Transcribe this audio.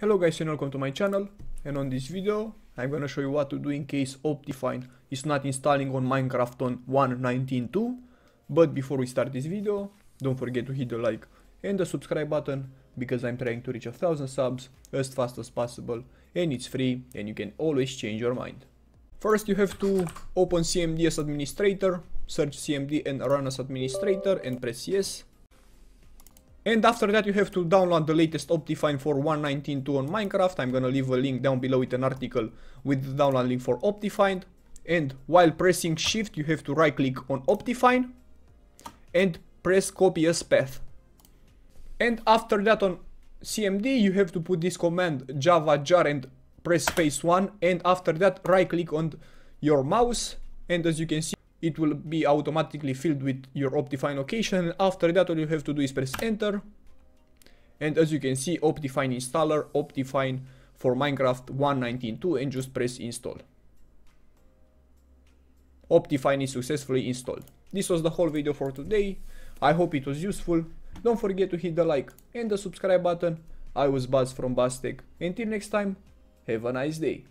Hello guys and welcome to my channel and on this video I'm gonna show you what to do in case Optifine is not installing on Minecraft on 1.19.2 but before we start this video don't forget to hit the like and the subscribe button because I'm trying to reach a thousand subs as fast as possible and it's free and you can always change your mind. First you have to open CMD as administrator, search CMD and run as administrator and press yes and after that you have to download the latest Optifine for 1.19.2 on Minecraft. I'm gonna leave a link down below with an article with the download link for Optifine. And while pressing shift you have to right click on Optifine and press copy as path. And after that on CMD you have to put this command java jar and press space 1 and after that right click on your mouse and as you can see it will be automatically filled with your Optifine location. After that, all you have to do is press enter. And as you can see, Optifine installer, Optifine for Minecraft 1.19.2 and just press install. Optifine is successfully installed. This was the whole video for today. I hope it was useful. Don't forget to hit the like and the subscribe button. I was Buzz from BuzzTech. Until next time, have a nice day.